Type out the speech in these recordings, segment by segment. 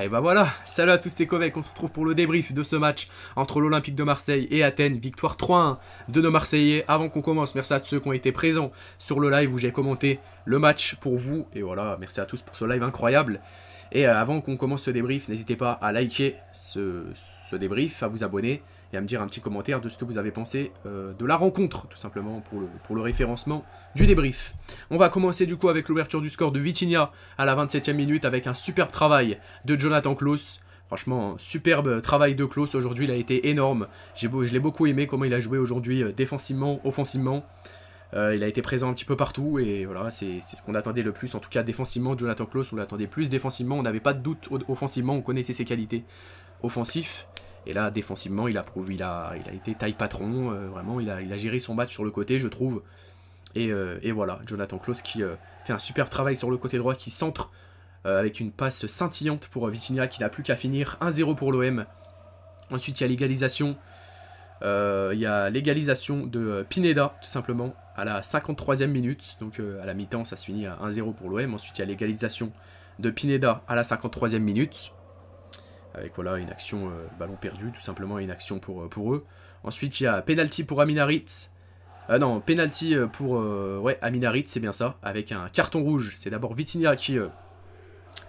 Et eh bah ben voilà, salut à tous, ces Kovac. on se retrouve pour le débrief de ce match entre l'Olympique de Marseille et Athènes, victoire 3-1 de nos Marseillais. Avant qu'on commence, merci à tous ceux qui ont été présents sur le live où j'ai commenté le match pour vous, et voilà, merci à tous pour ce live incroyable. Et euh, avant qu'on commence ce débrief, n'hésitez pas à liker ce, débrief, à vous abonner et à me dire un petit commentaire de ce que vous avez pensé euh, de la rencontre, tout simplement, pour le, référencement du débrief. On va commencer du coup avec l'ouverture du score de Vitinha à la 27e minute avec un superbe travail de Jonathan Klaus. Franchement, superbe travail de Klaus aujourd'hui, il a été énorme. je l'ai beaucoup aimé comment il a joué aujourd'hui euh, défensivement, offensivement. Euh, il a été présent un petit peu partout et voilà, c'est ce qu'on attendait le plus. En tout cas, défensivement, Jonathan Klaus, on l'attendait plus défensivement. On n'avait pas de doute offensivement, on connaissait ses qualités offensives. Et là, défensivement, il a prouvé, il a, il a été taille patron, euh, vraiment, il a, il a, géré son match sur le côté, je trouve. Et, euh, voilà, Jonathan Klaus qui fait un super travail sur le côté droit, qui centre avec une passe scintillante pour Vitinia qui n'a plus qu'à finir. 1-0 pour l'OM. Ensuite, il y a l'égalisation euh, il y a l'égalisation de euh, Pineda, tout simplement, à la 53e minute. Donc euh, à la mi-temps, ça se finit à 1-0 pour l'OM. Ensuite, il y a l'égalisation de Pineda à la 53e minute. Avec voilà une action ballon perdu, tout simplement une action pour, pour eux. Ensuite, il y a penalty pour Aminarit. non, penalty pour ouais, Aminarit, c'est bien ça, avec un carton rouge. C'est d'abord Vitinia qui,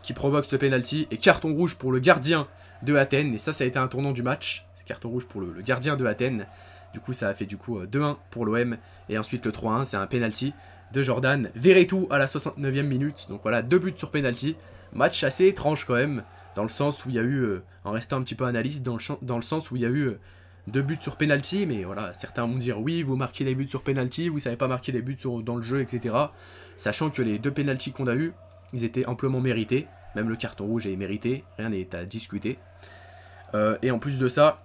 qui provoque ce penalty et carton rouge pour le gardien de Athènes. Et ça, ça a été un tournant du match carton rouge pour le, gardien de Athènes. Du coup, ça a fait du coup 2-1 euh, pour l'OM. Et ensuite, le 3-1, c'est un penalty de Jordan tout à la 69e minute. Donc voilà, deux buts sur penalty. Match assez étrange quand même, dans le sens où il y a eu, euh, en restant un petit peu analyste, dans le, dans le sens où il y a eu euh, deux buts sur penalty. Mais voilà, certains vont dire oui, vous marquez des buts sur penalty, vous savez pas marquer des buts dans le jeu, etc. Sachant que les deux penalties qu'on a eu, ils étaient amplement mérités. Même le carton rouge est mérité, rien n'est à discuter. et en plus de ça,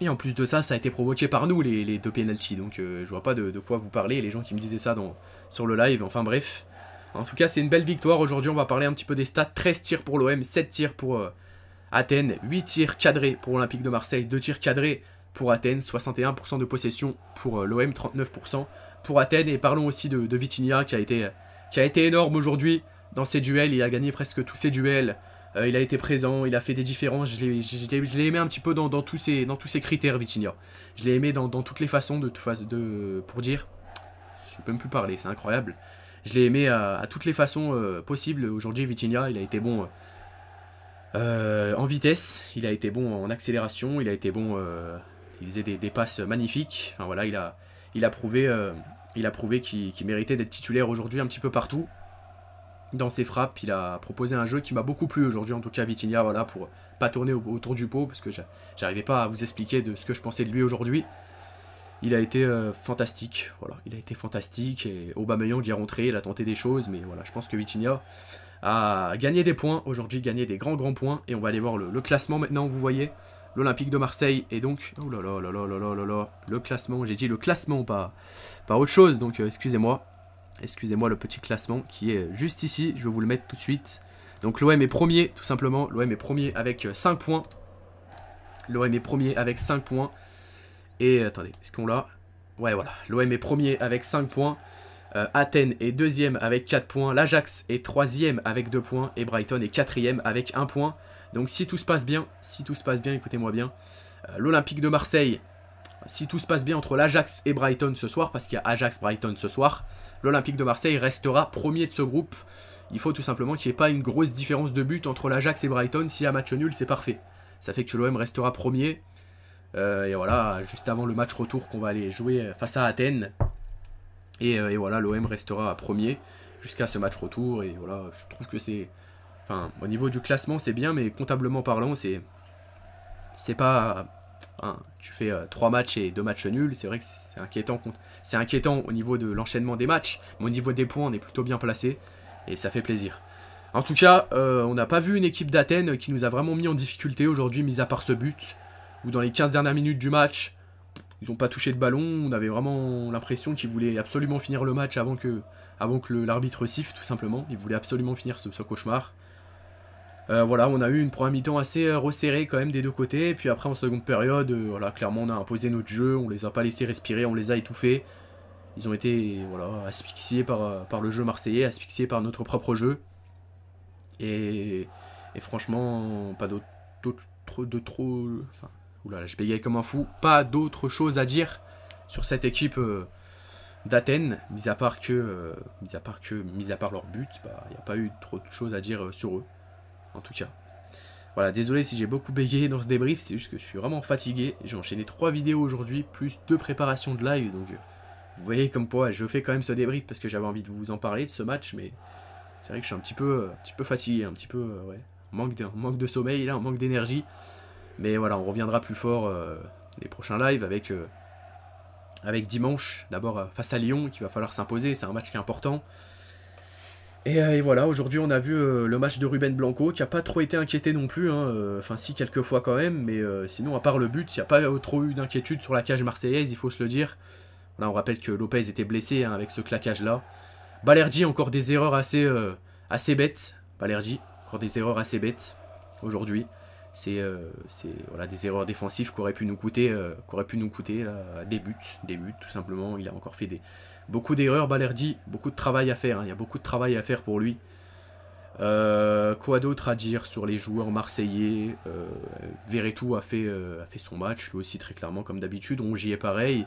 et en plus de ça, ça a été provoqué par nous, les, deux penalties. Donc euh, je vois pas de, quoi vous parler, les gens qui me disaient ça dans, sur le live. Enfin bref. En tout cas, c'est une belle victoire. Aujourd'hui, on va parler un petit peu des stats. 13 tirs pour l'OM, 7 tirs pour euh, Athènes, 8 tirs cadrés pour l'Olympique de Marseille, 2 tirs cadrés pour Athènes, 61% de possession pour euh, l'OM, 39% pour Athènes. Et parlons aussi de, de qui a été, qui a été énorme aujourd'hui dans ses duels. Il a gagné presque tous ses duels. Euh, il a été présent, il a fait des différences. Je l'ai aimé un petit peu dans, tous, ses dans tous ces critères, Vitinha. Je l'ai aimé dans, toutes les façons, de, pour dire. Je peux même plus parler, c'est incroyable. Je l'ai aimé à, toutes les façons euh, possibles. Aujourd'hui, Vitinha, il a été bon euh, en vitesse, il a été bon en accélération, il a été bon. il faisait des, passes magnifiques. Enfin, voilà, il a, il a prouvé, il a prouvé qu'il méritait d'être titulaire aujourd'hui un petit peu partout dans ses frappes. Il a proposé un jeu qui m'a beaucoup plu aujourd'hui, en tout cas Vitinha, voilà, pour pas tourner autour du pot, parce que j'arrivais pas à vous expliquer de ce que je pensais de lui aujourd'hui. Il a été euh, fantastique, voilà, il a été fantastique, et Aubameyang est rentré, il a tenté des choses, mais voilà, je pense que Vitinha a gagné des points aujourd'hui, gagné des grands grands points, et on va aller voir le, classement maintenant, vous voyez, l'Olympique de Marseille et donc oh là là là là là là là le classement j'ai dit le classement pas pas autre chose donc euh, excusez-moi Excusez-moi le petit classement qui est juste ici. Je vais vous le mettre tout de suite. Donc l'OM est premier, tout simplement. L'OM est premier avec 5 points. L'OM est premier avec 5 points. Et attendez, est-ce qu'on l'a Ouais, voilà. L'OM est premier avec 5 points. Euh, Athènes est deuxième avec 4 points. L'Ajax est troisième avec 2 points. Et Brighton est quatrième avec 1 point. Donc si tout se passe bien, si tout se passe bien, écoutez-moi bien. Euh, L'Olympique de Marseille, si tout se passe bien entre l'Ajax et Brighton ce soir, parce qu'il y a Ajax-Brighton ce soir, l'Olympique de Marseille restera premier de ce groupe. Il faut tout simplement qu'il n'y ait pas une grosse différence de but entre l'Ajax et Brighton. Si y a match nul, c'est parfait. Ça fait que l'OM restera premier. Euh, et voilà, juste avant le match retour qu'on va aller jouer face à Athènes. Et, euh, et voilà, l'OM restera premier jusqu'à ce match retour. Et voilà, je trouve que c'est. Enfin, au niveau du classement, c'est bien, mais comptablement parlant, c'est. C'est pas Hein, tu fais 3 euh, matchs et 2 matchs nuls, c'est vrai que c'est inquiétant. C'est inquiétant au niveau de l'enchaînement des matchs, mais au niveau des points, on est plutôt bien placé et ça fait plaisir. En tout cas, euh, on n'a pas vu une équipe d'Athènes qui nous a vraiment mis en difficulté aujourd'hui, mis à part ce but, où dans les 15 dernières minutes du match, ils n'ont pas touché de ballon, on avait vraiment l'impression qu'ils voulaient absolument finir le match avant que, avant que l'arbitre siffle, tout simplement. Ils voulaient absolument finir ce cauchemar. Euh, voilà, on a eu une première mi-temps assez euh, resserrée quand même des deux côtés. Et puis après, en seconde période, euh, voilà, clairement, on a imposé notre jeu. On les a pas laissés respirer, on les a étouffés. Ils ont été voilà, asphyxiés par, par le jeu marseillais, asphyxiés par notre propre jeu. Et, franchement, pas d'autre de trop. Enfin, je comme un fou. Pas d'autre chose à dire sur cette équipe. d'Athènes, mis à part que, mis à part que, à part leur but, il bah, n'y a pas eu trop de choses à dire sur eux en tout cas. Voilà, désolé si j'ai beaucoup bégayé dans ce débrief, c'est juste que je suis vraiment fatigué. J'ai enchaîné 3 vidéos aujourd'hui, plus deux préparations de live, donc euh, vous voyez comme quoi je fais quand même ce débrief parce que j'avais envie de vous en parler de ce match, mais c'est vrai que je suis un petit peu, euh, un petit peu fatigué, un petit peu, euh, ouais, manque de, manque de sommeil là, on manque d'énergie. Mais voilà, on reviendra plus fort les prochains lives avec, avec dimanche, d'abord face à Lyon, qu'il va falloir s'imposer, c'est un match qui est important. Euh, et, voilà, aujourd'hui on a vu euh, le match de Ruben Blanco qui a pas trop été inquiété non plus, hein, euh, enfin si quelques fois quand même, mais sinon à part le but, il n'y a pas trop eu d'inquiétude sur la cage marseillaise, il faut se le dire. Là on rappelle que Lopez était blessé hein, avec ce claquage là. Balerdi encore des erreurs assez, assez bêtes, Balerdi encore des erreurs assez bêtes aujourd'hui. Euh, c'est voilà, des erreurs défensives qui pu nous coûter, euh, pu nous coûter des buts, tout simplement. Il a encore fait des, beaucoup d'erreurs, Balerdi, beaucoup de travail à faire, hein. il y a beaucoup de travail à faire pour lui. Euh, quoi d'autre à dire sur les joueurs marseillais Verretou a fait, a fait son match, lui aussi très clairement comme d'habitude, on j'y est pareil.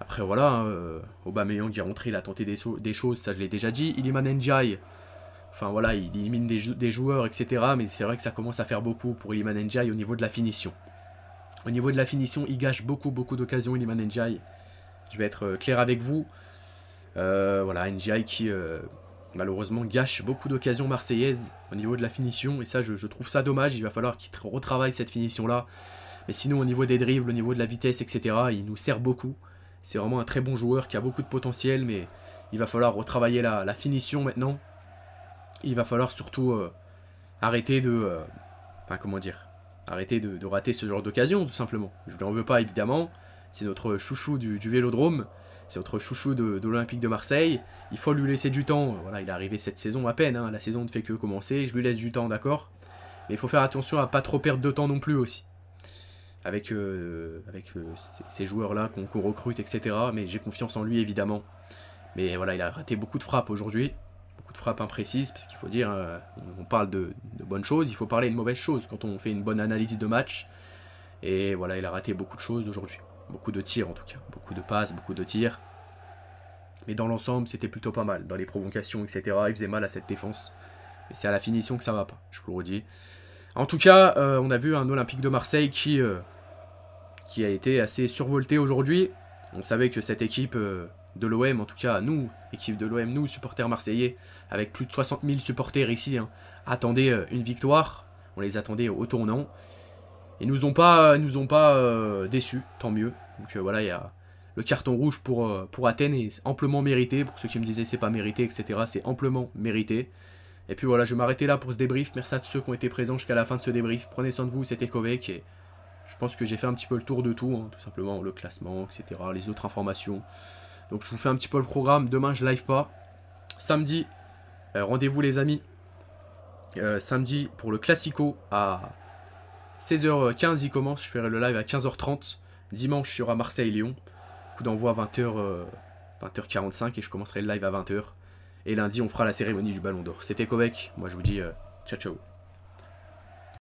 Après voilà, hein, Aubameyang qui est rentré, il a tenté des, des choses, ça je l'ai déjà dit. il Iliman Ndiaye, Enfin voilà, il élimine des, joueurs, etc. Mais c'est vrai que ça commence à faire beaucoup pour Iliman Ndiaye au niveau de la finition. Au niveau de la finition, il gâche beaucoup, beaucoup d'occasions, Iliman Ndiaye. Je vais être euh, clair avec vous. Euh, voilà, Ndiaye qui euh, malheureusement gâche beaucoup d'occasions marseillaises au niveau de la finition. Et ça, je, trouve ça dommage. Il va falloir qu'il retravaille cette finition-là. Mais sinon, au niveau des dribbles, au niveau de la vitesse, etc., il nous sert beaucoup. C'est vraiment un très bon joueur qui a beaucoup de potentiel, mais il va falloir retravailler la finition maintenant il va falloir surtout euh, arrêter de... Euh, comment dire Arrêter de, rater ce genre d'occasion, tout simplement. Je l'en veux pas, évidemment. C'est notre chouchou du, Vélodrome. C'est notre chouchou de, de l'Olympique de Marseille. Il faut lui laisser du temps. Voilà, il est arrivé cette saison à peine. Hein. La saison ne fait que commencer. Je lui laisse du temps, d'accord Mais il faut faire attention à pas trop perdre de temps non plus aussi. Avec, euh, avec ces joueurs-là qu'on recrute, etc. Mais j'ai confiance en lui, évidemment. Mais voilà, il a raté beaucoup de frappes aujourd'hui beaucoup de frappes imprécises, parce qu'il faut dire, euh, on parle de, bonnes choses, il faut parler de mauvaises choses quand on fait une bonne analyse de match. Et voilà, il a raté beaucoup de choses aujourd'hui. Beaucoup de tirs en tout cas, beaucoup de passes, beaucoup de tirs. Mais dans l'ensemble, c'était plutôt pas mal. Dans les provocations, etc., il faisait mal à cette défense. Mais c'est à la finition que ça va pas, je vous le redis. En tout cas, euh, on a vu un Olympique de Marseille qui, euh, qui a été assez survolté aujourd'hui. On savait que cette équipe de l'OM, en tout cas nous, équipe de l'OM, nous, supporters marseillais, avec plus de 60 000 supporters ici, hein, attendaient euh, une victoire. On les attendait au tournant. et nous ont pas, nous ont pas euh, déçus, tant mieux. Donc euh, voilà, il y a le carton rouge pour, pour Athènes est amplement mérité. Pour ceux qui me disaient c'est pas mérité, etc., c'est amplement mérité. Et puis voilà, je vais m'arrêter là pour ce débrief. Merci à tous ceux qui ont été présents jusqu'à la fin de ce débrief. Prenez soin de vous, c'était Kovec, Et je pense que j'ai fait un petit peu le tour de tout, hein, tout simplement le classement, etc., les autres informations. Donc je vous fais un petit peu le programme. Demain, je live pas. Samedi, euh, rendez-vous les amis. Euh, samedi pour le Classico à 16h15, il commence. Je ferai le live à 15h30. Dimanche, je serai à Marseille-Lyon. Coup d'envoi à 20h, euh, 20h45 et je commencerai le live à 20h. Et lundi, on fera la cérémonie du Ballon d'Or. C'était Kovac. Moi, je vous dis ciao, ciao.